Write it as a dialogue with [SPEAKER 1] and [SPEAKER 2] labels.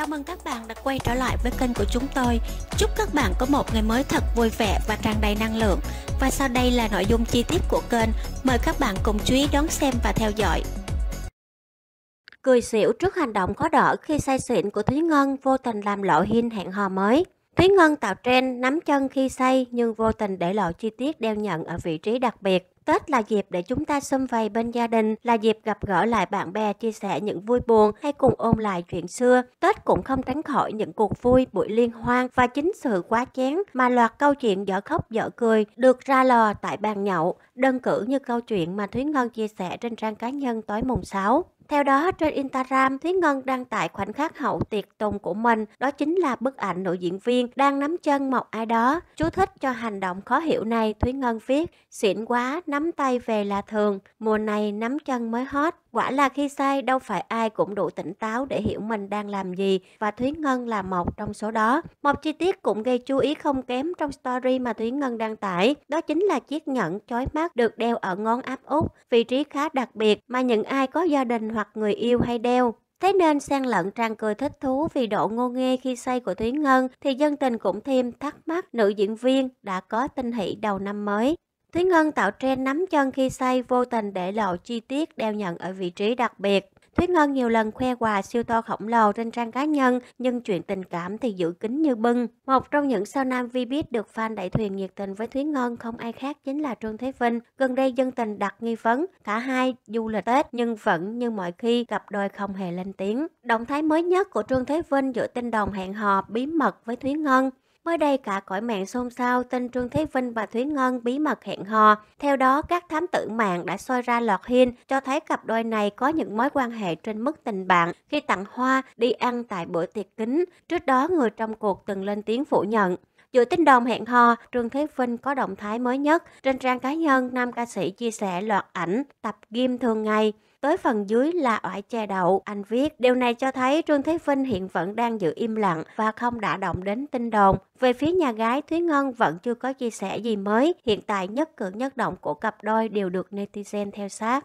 [SPEAKER 1] Chào mừng các bạn đã quay trở lại với kênh của chúng tôi. Chúc các bạn có một ngày mới thật vui vẻ và tràn đầy năng lượng. Và sau đây là nội dung chi tiết của kênh. Mời các bạn cùng chú ý đón xem và theo dõi. Cười xỉu trước hành động khó đỡ khi say xịn của Thúy Ngân vô tình làm lộ hin hẹn hò mới. Thúy Ngân tạo trend nắm chân khi say nhưng vô tình để lộ chi tiết đeo nhận ở vị trí đặc biệt. Tết là dịp để chúng ta xâm vầy bên gia đình, là dịp gặp gỡ lại bạn bè, chia sẻ những vui buồn hay cùng ôn lại chuyện xưa. Tết cũng không tránh khỏi những cuộc vui, buổi liên hoan và chính sự quá chén mà loạt câu chuyện dở khóc dở cười được ra lò tại bàn nhậu, đơn cử như câu chuyện mà Thúy Ngân chia sẻ trên trang cá nhân tối mùng 6. Theo đó, trên Instagram, Thúy Ngân đăng tải khoảnh khắc hậu tiệc tùng của mình, đó chính là bức ảnh nữ diễn viên đang nắm chân một ai đó. Chú thích cho hành động khó hiểu này, Thúy Ngân viết, xịn quá, nắm tay về là thường, mùa này nắm chân mới hot. Quả là khi say đâu phải ai cũng đủ tỉnh táo để hiểu mình đang làm gì và Thúy Ngân là một trong số đó. Một chi tiết cũng gây chú ý không kém trong story mà Thúy Ngân đăng tải, đó chính là chiếc nhẫn chói mắt được đeo ở ngón áp út, vị trí khá đặc biệt mà những ai có gia đình hoặc hoặc người yêu hay đeo. Thế nên sang lẫn trang cười thích thú vì độ ngô nghê khi say của Thúy Ngân thì dân tình cũng thêm thắc mắc nữ diễn viên đã có tinh hỷ đầu năm mới. Thúy Ngân tạo trend nắm chân khi say vô tình để lộ chi tiết đeo nhận ở vị trí đặc biệt. Thúy Ngân nhiều lần khoe quà siêu to khổng lồ trên trang cá nhân, nhưng chuyện tình cảm thì giữ kín như bưng. Một trong những sao nam vi biết được fan đại thuyền nhiệt tình với Thúy Ngân không ai khác chính là Trương Thế Vinh. Gần đây dân tình đặt nghi vấn, cả hai du lịch Tết nhưng vẫn như mọi khi cặp đôi không hề lên tiếng. Động thái mới nhất của Trương Thế Vinh giữa tin đồn hẹn hò bí mật với Thúy Ngân Mới đây cả cõi mạng xôn xao tin Trương Thế Vinh và Thúy Ngân bí mật hẹn hò. Theo đó, các thám tử mạng đã soi ra lọt hiên cho thấy cặp đôi này có những mối quan hệ trên mức tình bạn khi tặng hoa đi ăn tại bữa tiệc kính. Trước đó, người trong cuộc từng lên tiếng phủ nhận dù tin đồn hẹn hò, Trương Thế Vinh có động thái mới nhất. Trên trang cá nhân, nam ca sĩ chia sẻ loạt ảnh tập gym thường ngày. Tới phần dưới là oải che đậu, anh viết. Điều này cho thấy Trương Thế Vinh hiện vẫn đang giữ im lặng và không đã động đến tin đồn. Về phía nhà gái, Thúy Ngân vẫn chưa có chia sẻ gì mới. Hiện tại nhất cử nhất động của cặp đôi đều được netizen theo sát.